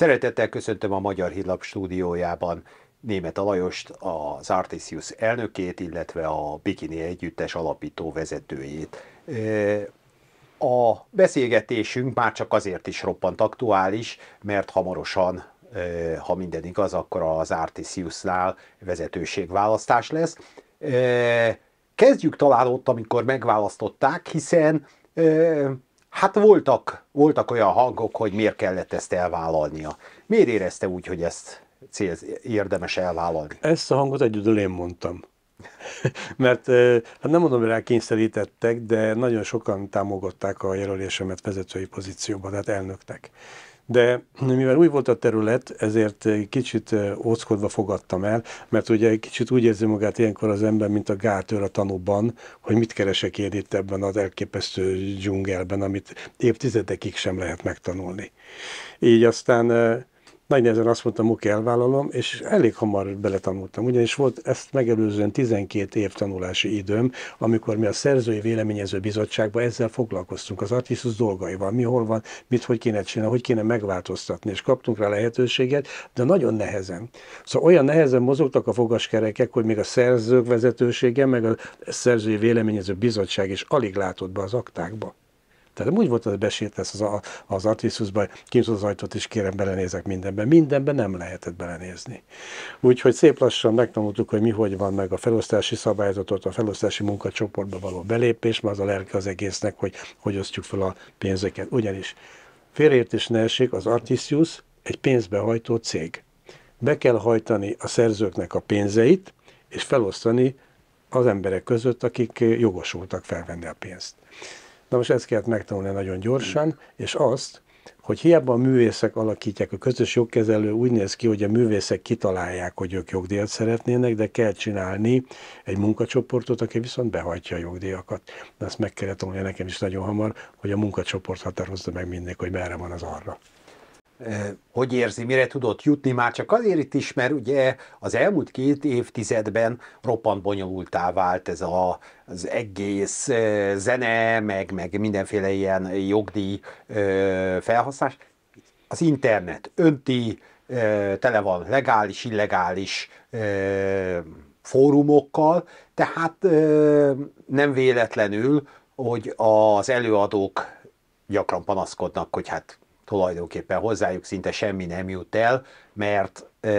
Szeretettel köszöntöm a Magyar Hírlap stúdiójában Német Alajost, az Artisius elnökét, illetve a Bikini Együttes alapító vezetőjét. E, a beszélgetésünk már csak azért is roppant aktuális, mert hamarosan e, ha minden igaz, akkor az Artisiusnál vezetőségválasztás lesz. E, kezdjük talán ott, amikor megválasztották, hiszen Hát voltak, voltak olyan hangok, hogy miért kellett ezt elvállalnia. Miért érezte úgy, hogy ezt cél, érdemes elvállalni? Ezt a hangot egyedül én mondtam. Mert hát nem mondom, hogy rá kényszerítettek, de nagyon sokan támogatták a jelölésemet vezetői pozícióba, tehát elnöktek de mivel új volt a terület, ezért kicsit óckodva fogadtam el, mert ugye kicsit úgy érzi magát ilyenkor az ember, mint a gátőr a tanúban, hogy mit keresek én itt ebben az elképesztő dzsungelben, amit évtizedekig sem lehet megtanulni. Így aztán nagy nehezen azt mondtam, oké, elvállalom, és elég hamar beletanultam, ugyanis volt ezt megelőzően 12 év tanulási időm, amikor mi a szerzői véleményező bizottságban ezzel foglalkoztunk, az artisztus dolgaival, mi hol van, mit hogy kéne csinálni, hogy kéne megváltoztatni, és kaptunk rá lehetőséget, de nagyon nehezen. Szóval olyan nehezen mozogtak a fogaskerekek, hogy még a szerzők vezetősége, meg a szerzői véleményező bizottság is alig látott be az aktákba. Tehát úgy volt, hogy besétálsz az, a, az artisztusba, kinyitod az ajtót, és kérem, belenézek mindenben. Mindenben nem lehetett belenézni. Úgyhogy szép lassan megtanultuk, hogy mi hogy van meg a felosztási szabályzatot, a felosztási munkacsoportba való belépés, mert az a lelke az egésznek, hogy hogy osztjuk fel a pénzeket. Ugyanis félreértés ne esik, az artisztus egy pénzbehajtó cég. Be kell hajtani a szerzőknek a pénzeit, és felosztani az emberek között, akik jogosultak felvenni a pénzt. Na most ezt kellett megtanulni nagyon gyorsan, és azt, hogy hiába a művészek alakítják, a közös jogkezelő úgy néz ki, hogy a művészek kitalálják, hogy ők jogdíjat szeretnének, de kell csinálni egy munkacsoportot, aki viszont behajtja a jogdíjakat. De ezt meg kellett tanulni nekem is nagyon hamar, hogy a munkacsoport határozza meg mindig, hogy merre van az arra hogy érzi, mire tudott jutni, már csak azért is, mert ugye az elmúlt két évtizedben roppant bonyolultá vált ez a, az egész zene, meg, meg mindenféle ilyen jogdíj felhasználás. Az internet önti, tele van legális, illegális fórumokkal, tehát nem véletlenül, hogy az előadók gyakran panaszkodnak, hogy hát tulajdonképpen hozzájuk szinte semmi nem jut el, mert e,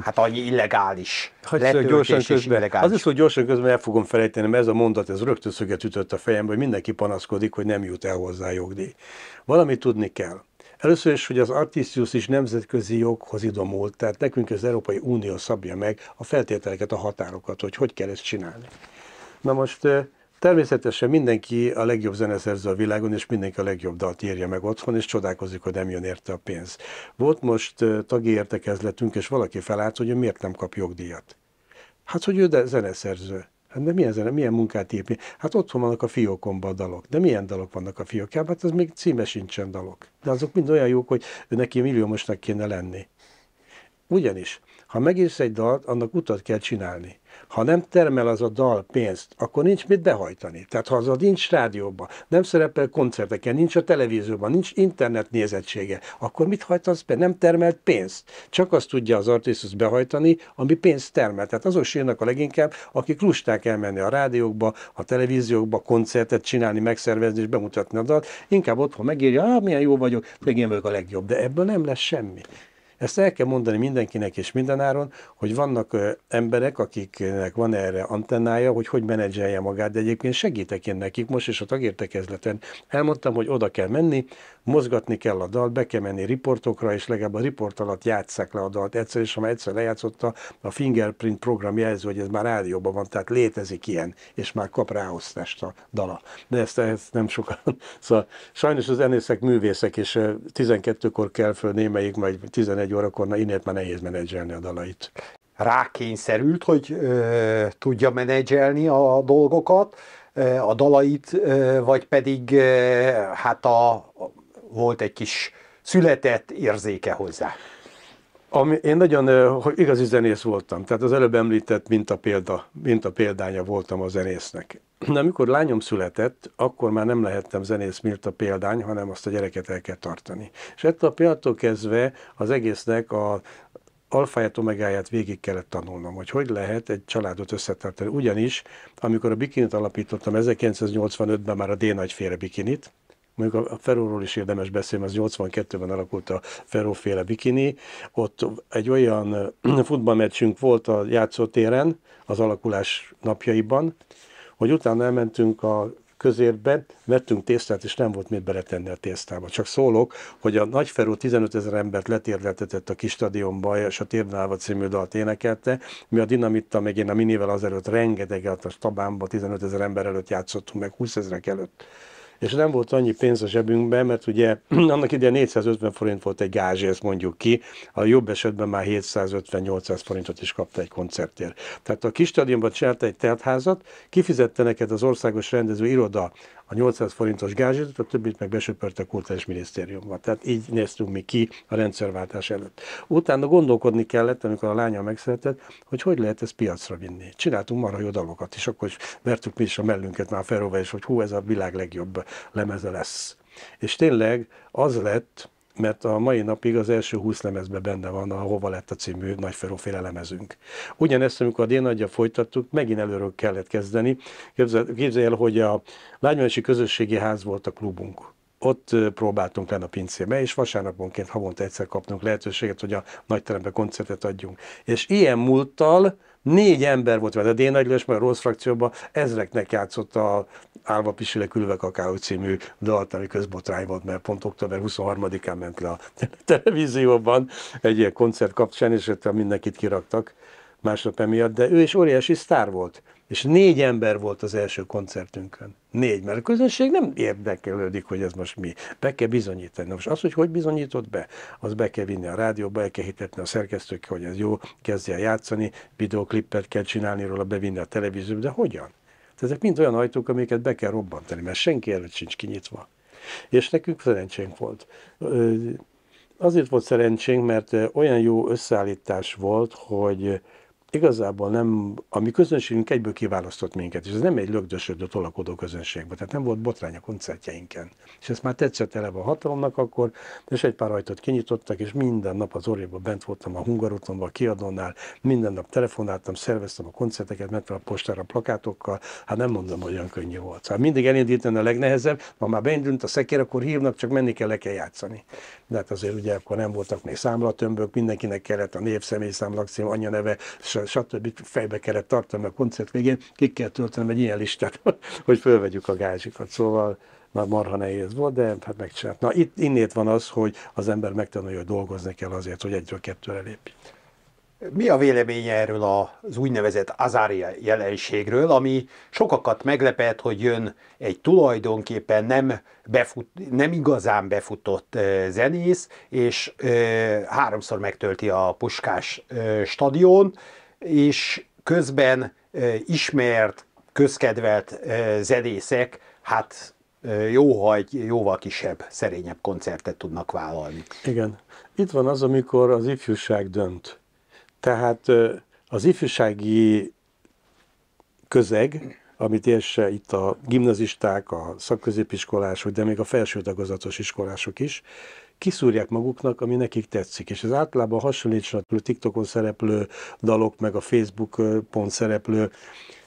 hát annyi illegális. Hogy gyorsan közben. Illegális. Az is, hogy gyorsan közben el fogom felejteni, mert ez a mondat, ez rögtön szöget ütött a fejembe, hogy mindenki panaszkodik, hogy nem jut el hozzá jogdíj. Valamit tudni kell. Először is, hogy az artisztius is nemzetközi joghoz idomult, tehát nekünk az Európai Unió szabja meg a feltételeket, a határokat, hogy hogy kell ezt csinálni. Na most Természetesen mindenki a legjobb zeneszerző a világon, és mindenki a legjobb dalt írja meg otthon, és csodálkozik, hogy nem jön érte a pénz. Volt most tagi értekezletünk, és valaki felállt, hogy ő miért nem kap jogdíjat. Hát, hogy ő de zeneszerző. Hát de milyen, zene, milyen munkát ír? Hát otthon vannak a fiókomban a dalok. De milyen dalok vannak a fiókjában? Hát ez még címe sincsen dalok. De azok mind olyan jók, hogy neki milliómosnak kéne lenni. Ugyanis, ha megírsz egy dalt, annak utat kell csinálni. Ha nem termel az a dal pénzt, akkor nincs mit behajtani. Tehát ha az a nincs rádióban, nem szerepel koncerteken, nincs a televízióban, nincs internet nézettsége, akkor mit hajtasz be? Nem termelt pénzt. Csak azt tudja az artisztus behajtani, ami pénzt termel. Tehát azok sírnak a leginkább, akik lusták elmenni a rádiókba, a televíziókba, koncertet csinálni, megszervezni és bemutatni a dalt. Inkább otthon megírja, ah, milyen jó vagyok, még én vagyok a legjobb. De ebből nem lesz semmi. Ezt el kell mondani mindenkinek és mindenáron, hogy vannak emberek, akiknek van erre antennája, hogy hogy menedzselje magát, de egyébként segítek én nekik most is a tagértekezleten. Elmondtam, hogy oda kell menni, mozgatni kell a dalt, be kell menni riportokra, és legalább a riport alatt játsszák le a dalt egyszer, és ha már egyszer lejátszotta, a fingerprint program jelzi, hogy ez már rádióban van, tehát létezik ilyen, és már kap ráosztást a dala. De ezt, ezt nem sokan. Szóval sajnos az zenészek művészek, és 12-kor kell föl némelyik, majd 11 11 órakor, na innét már nehéz menedzselni a dalait. Rákényszerült, hogy ö, tudja menedzselni a dolgokat, ö, a dalait, ö, vagy pedig ö, hát a, a, volt egy kis született érzéke hozzá. Ami, én nagyon hogy igazi zenész voltam, tehát az előbb említett mintapélda, példánya voltam a zenésznek. De amikor lányom született, akkor már nem lehettem zenész mint a példány, hanem azt a gyereket el kell tartani. És ettől a pillanattól kezdve az egésznek a alfáját, omegáját végig kellett tanulnom, hogy hogy lehet egy családot összetartani. Ugyanis, amikor a bikinit alapítottam 1985-ben már a D nagyféle bikinit, mondjuk a Ferróról is érdemes beszélni, az 82-ben alakult a Ferróféle bikini, ott egy olyan futballmeccsünk volt a játszótéren, az alakulás napjaiban, hogy utána elmentünk a közérbe, vettünk tésztát, és nem volt mit beletenni a tésztába. Csak szólok, hogy a nagy Nagyferó 15 ezer embert letérletetett a kis stadionba, és a Térnálva című dalt énekelte. Mi a Dinamitta, meg én a Minivel azelőtt rengeteget a Stabánba 15 ezer ember előtt játszottunk, meg 20 ezerek előtt és nem volt annyi pénz a zsebünkben, mert ugye annak ide 450 forint volt egy ezt mondjuk ki, a jobb esetben már 750-800 forintot is kapta egy koncertért. Tehát a kis stadionban csinálta egy teltházat, kifizette neked az országos rendező iroda a 800 forintos gázsit, a többit meg besöpört a kultúrás minisztériumban. Tehát így néztünk mi ki a rendszerváltás előtt. Utána gondolkodni kellett, amikor a lánya megszületett, hogy hogy lehet ezt piacra vinni. Csináltunk marha jó dalokat, és akkor is vertük mi is a mellünket már felróva, és hogy hú, ez a világ legjobb lemeze lesz. És tényleg az lett, mert a mai napig az első 20 lemezben benne van a Hova lett a című nagyferóféle lemezünk. Ugyanezt, amikor a Dénagyja folytattuk, megint előről kellett kezdeni. Képzelj el, hogy a Lágymányosi Közösségi Ház volt a klubunk ott próbáltunk lenni a pincébe, és vasárnaponként havonta egyszer kaptunk lehetőséget, hogy a nagyterembe koncertet adjunk. És ilyen múlttal Négy ember volt a de Nagy Lajos, mert rossz frakcióban ezreknek játszott a Álva Pisüle Külve Kakáó című dalt, ami közbotrány volt, mert pont október 23-án ment le a televízióban egy ilyen koncert kapcsán, és ott mindenkit kiraktak másnap emiatt, de ő is óriási sztár volt. És négy ember volt az első koncertünkön. Négy, mert a közönség nem érdekelődik, hogy ez most mi. Be kell bizonyítani. Na most az, hogy hogy bizonyított be, az be kell vinni a rádióba, el kell hitetni a szerkesztőkkel, hogy ez jó, kezdje el játszani, videoklipet kell csinálni róla, bevinni a televízióba, de hogyan? Tehát ezek mind olyan ajtók, amiket be kell robbantani, mert senki előtt sincs kinyitva. És nekünk szerencsénk volt. Azért volt szerencsénk, mert olyan jó összeállítás volt, hogy igazából nem, a mi közönségünk egyből kiválasztott minket, és ez nem egy lögdösödő, tolakodó közönség volt, tehát nem volt botrány a koncertjeinken. És ezt már tetszett eleve a hatalomnak akkor, és egy pár ajtót kinyitottak, és minden nap az orjában bent voltam a Hungarotonban, a kiadónál, minden nap telefonáltam, szerveztem a koncerteket, mentem a postára a plakátokkal, hát nem mondom, hogy olyan könnyű volt. Szóval mindig elindítani a legnehezebb, ha már beindult a szekér, akkor hívnak, csak menni kell, le kell játszani. De hát azért ugye akkor nem voltak még számlatömbök, mindenkinek kellett a név, számlak, lakcím, anya neve, stb. fejbe kellett tartani a koncert végén, ki kell töltenem egy ilyen listát, hogy fölvegyük a gázsikat. Szóval már marha nehéz volt, de hát megcsinált. Na itt innét van az, hogy az ember megtanulja, hogy dolgozni kell azért, hogy egyről kettőre lépj. Mi a véleménye erről az úgynevezett azária jelenségről, ami sokakat meglepett, hogy jön egy tulajdonképpen nem, befut, nem igazán befutott zenész, és háromszor megtölti a Puskás stadion, és közben ismert, közkedvelt zenészek, hát jó, hogy jóval kisebb, szerényebb koncertet tudnak vállalni. Igen. Itt van az, amikor az ifjúság dönt. Tehát az ifjúsági közeg, amit érse itt a gimnazisták, a szakközépiskolások, de még a felső tagozatos iskolások is, kiszúrják maguknak, ami nekik tetszik. És ez általában hasonlít a TikTokon szereplő dalok, meg a Facebook pont szereplő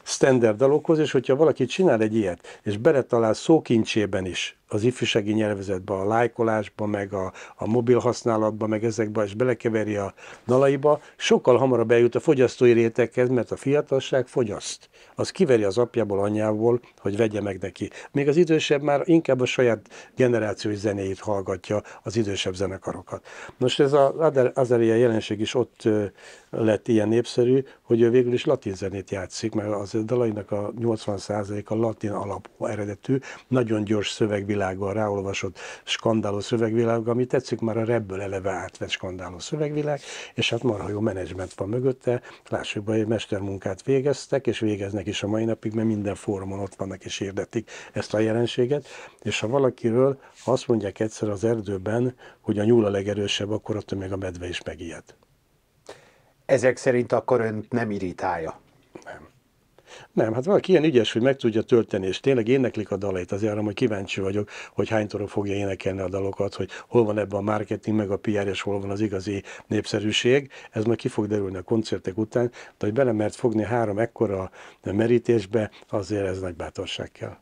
standard dalokhoz, és hogyha valaki csinál egy ilyet, és beletalál szókincsében is az ifjúsági nyelvezetbe, a lájkolásba, meg a, a mobil használatba, meg ezekbe, és belekeveri a dalaiba, sokkal hamarabb eljut a fogyasztói réteghez, mert a fiatalság fogyaszt. Az kiveri az apjából, anyjából, hogy vegye meg neki. Még az idősebb már inkább a saját generációs zenéjét hallgatja, az idősebb zenekarokat. Nos, ez az Azaria jelenség is ott lett ilyen népszerű, hogy ő végül is latin zenét játszik, mert az dalainak a 80%-a latin alapú eredetű, nagyon gyors szövegvilág szövegvilággal, ráolvasott skandáló szövegvilág, ami tetszik, már a rebből eleve átvett skandáló szövegvilág, és hát marha jó menedzsment van mögötte. Lássuk be, hogy mestermunkát végeztek, és végeznek is a mai napig, mert minden fórumon ott vannak és érdetik ezt a jelenséget. És ha valakiről azt mondják egyszer az erdőben, hogy a nyúl a legerősebb, akkor attól még a medve is megijed. Ezek szerint akkor önt nem irítálja? Nem. Nem, hát valaki ilyen ügyes, hogy meg tudja tölteni, és tényleg éneklik a dalait, azért arra, hogy kíváncsi vagyok, hogy hány torok fogja énekelni a dalokat, hogy hol van ebben a marketing, meg a PR, és hol van az igazi népszerűség. Ez majd ki fog derülni a koncertek után, de hogy belemert fogni három ekkora merítésbe, azért ez nagy bátorság kell.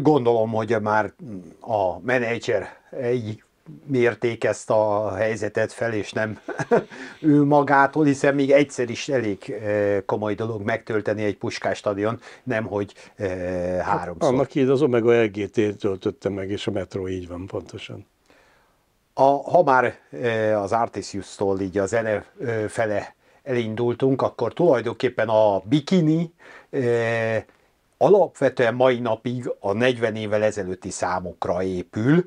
Gondolom, hogy már a menedzser egy mérték ezt a helyzetet fel, és nem ő magától, hiszen még egyszer is elég eh, komoly dolog megtölteni egy puskás stadion, nem hogy eh, hát háromszor. Hát, annak így az Omega LGT töltötte meg, és a metró így van pontosan. A, ha már eh, az Artisius-tól így a zene fele elindultunk, akkor tulajdonképpen a bikini alapvetően mai napig a 40 évvel ezelőtti számokra épül,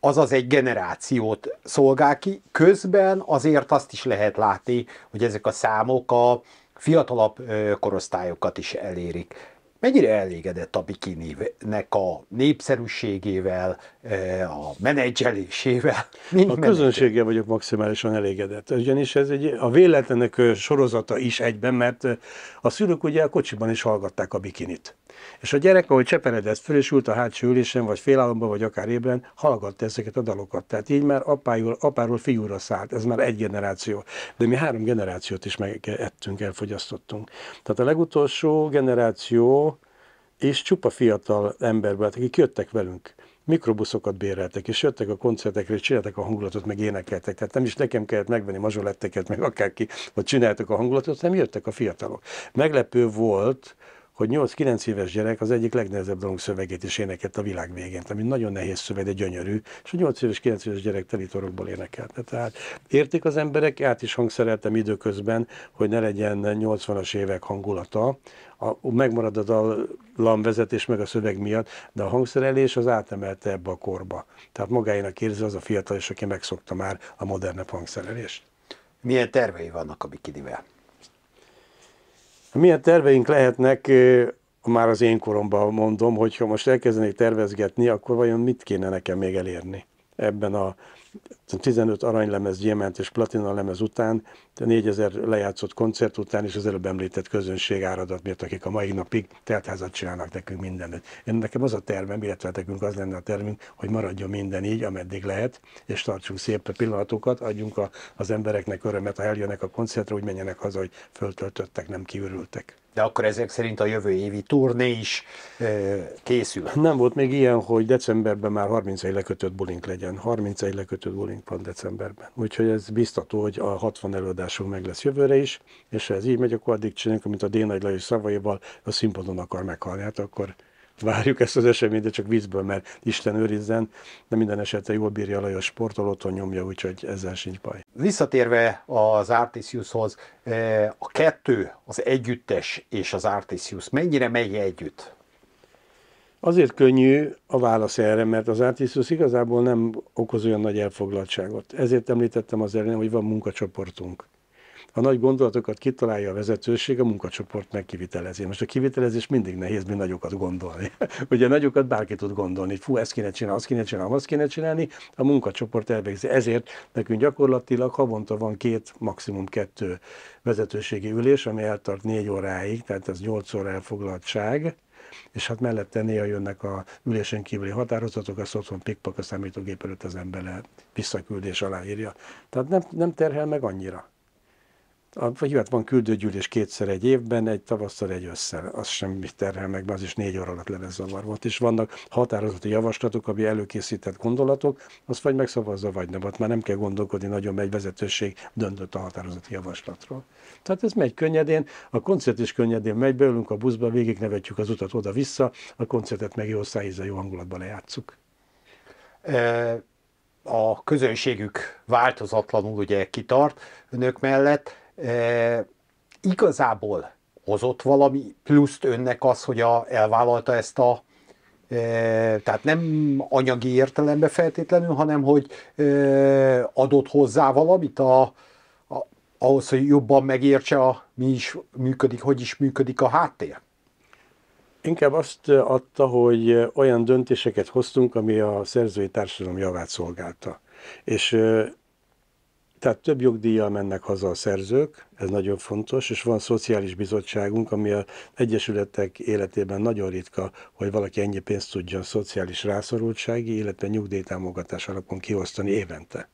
azaz egy generációt szolgál ki. Közben azért azt is lehet látni, hogy ezek a számok a fiatalabb korosztályokat is elérik mennyire elégedett a bikininek a népszerűségével, e, a menedzselésével? Mind a közönséggel vagyok maximálisan elégedett, ugyanis ez egy, a véletlenek sorozata is egyben, mert a szülők ugye a kocsiban is hallgatták a bikinit. És a gyerek, ahogy cseperedett föl, és ült a hátsó ülésen, vagy félállomban, vagy akár ébren, hallgatta ezeket a dalokat. Tehát így már apáról, apáról fiúra szállt, ez már egy generáció. De mi három generációt is megettünk, elfogyasztottunk. Tehát a legutolsó generáció, és csupa fiatal ember volt, akik jöttek velünk. Mikrobuszokat béreltek, és jöttek a koncertekre, és csináltak a hangulatot, meg énekeltek. Tehát nem is nekem kellett megvenni mazsoletteket, meg akárki, vagy csináltak a hangulatot, nem jöttek a fiatalok. Meglepő volt, hogy 8-9 éves gyerek az egyik legnehezebb dolog szövegét is énekelt a világ végén, ami nagyon nehéz szöveg, de gyönyörű, és a 8 éves, 9 éves gyerek telitorokból énekelte. Tehát értik az emberek, át is hangszereltem időközben, hogy ne legyen 80-as évek hangulata, a, megmarad a dallam vezetés meg a szöveg miatt, de a hangszerelés az átemelte ebbe a korba. Tehát magáénak érzi az a fiatal, és aki megszokta már a modernebb hangszerelést. Milyen tervei vannak a bikinivel? Milyen terveink lehetnek, már az én koromban mondom, hogyha most elkezdenék tervezgetni, akkor vajon mit kéne nekem még elérni? ebben a 15 aranylemez, gyémánt és platina lemez után, 4000 lejátszott koncert után és az előbb említett közönség áradat miatt, akik a mai napig teltházat csinálnak nekünk mindenütt. Én nekem az a tervem, illetve hát nekünk az lenne a tervünk, hogy maradjon minden így, ameddig lehet, és tartsunk szép pillanatokat, adjunk a, az embereknek örömet, ha eljönnek a koncertre, úgy menjenek haza, hogy föltöltöttek, nem kiürültek. De akkor ezek szerint a jövő évi turné is e, készül. Nem volt még ilyen, hogy decemberben már 31 lekötött bulink legyen. 31 lekötött bulink van decemberben. Úgyhogy ez biztató, hogy a 60 előadásunk meg lesz jövőre is, és ha ez így megy, akkor addig csináljuk, amit a D. Nagy Lajos szavaival a színpadon akar meghalni. Hát akkor várjuk ezt az eseményt, de csak vízből, mert Isten őrizzen, de minden esetre jól bírja Lajos sportol, otthon nyomja, úgyhogy ezzel sincs baj. Visszatérve az Artisiushoz, eh, a kettő, az együttes és az Artisius, mennyire megy együtt? Azért könnyű a válasz erre, mert az Artisius igazából nem okoz olyan nagy elfoglaltságot. Ezért említettem az elején, hogy van munkacsoportunk a nagy gondolatokat kitalálja a vezetőség, a munkacsoport megkivitelezi. Most a kivitelezés mindig nehéz, mi nagyokat gondolni. Ugye nagyokat bárki tud gondolni, fú, ezt kéne csinálni, azt kéne csinálni, azt kéne csinálni, a munkacsoport elvégzi. Ezért nekünk gyakorlatilag havonta van két, maximum kettő vezetőségi ülés, ami eltart négy óráig, tehát ez nyolc óra elfoglaltság, és hát mellette néha jönnek a ülésen kívüli határozatok, azt otthon pikpak a számítógép előtt az ember visszaküldés alá Tehát nem, nem terhel meg annyira a, hivatban van küldőgyűlés kétszer egy évben, egy tavasszal, egy ősszel. Az semmi terhel meg, az is négy óra alatt zavar volt. És vannak határozati javaslatok, ami előkészített gondolatok, azt vagy megszavazza, vagy nem. Ott már nem kell gondolkodni, nagyon megy vezetőség döntött a határozati javaslatról. Tehát ez megy könnyedén, a koncert is könnyedén megy, beülünk a buszba, végig nevetjük az utat oda-vissza, a koncertet meg jó szájízzel, jó hangulatban lejátszuk. E- a közönségük változatlanul ugye kitart önök mellett e, igazából hozott valami pluszt önnek az, hogy a, elvállalta ezt a e, tehát nem anyagi értelembe feltétlenül, hanem hogy e, adott hozzá valamit a, a, ahhoz, hogy jobban megértse, a, mi is működik, hogy is működik a háttér? Inkább azt adta, hogy olyan döntéseket hoztunk, ami a szerzői társadalom javát szolgálta. És tehát több jogdíjjal mennek haza a szerzők, ez nagyon fontos, és van szociális bizottságunk, ami az egyesületek életében nagyon ritka, hogy valaki ennyi pénzt tudjon szociális rászorultsági, illetve nyugdíjtámogatás alapon kiosztani évente.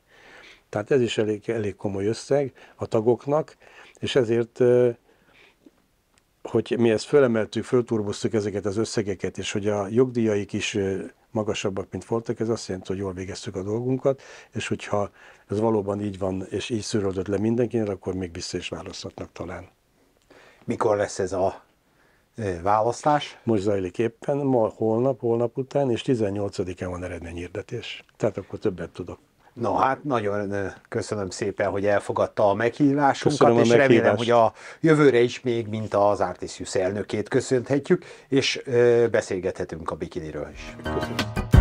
Tehát ez is elég, elég komoly összeg a tagoknak, és ezért hogy mi ezt fölemeltük, fölturboztuk ezeket az összegeket, és hogy a jogdíjaik is magasabbak, mint voltak, ez azt jelenti, hogy jól végeztük a dolgunkat, és hogyha ez valóban így van, és így szűrődött le mindenkinek, akkor még vissza is választhatnak talán. Mikor lesz ez a e, választás? Most zajlik éppen, ma, holnap, holnap után, és 18-án van eredményhirdetés. Tehát akkor többet tudok. Na hát nagyon köszönöm szépen, hogy elfogadta a meghívásunkat, köszönöm és a meghívást. remélem, hogy a jövőre is még, mint az Artisius elnökét köszönhetjük, és beszélgethetünk a bikiniről is. Köszönöm.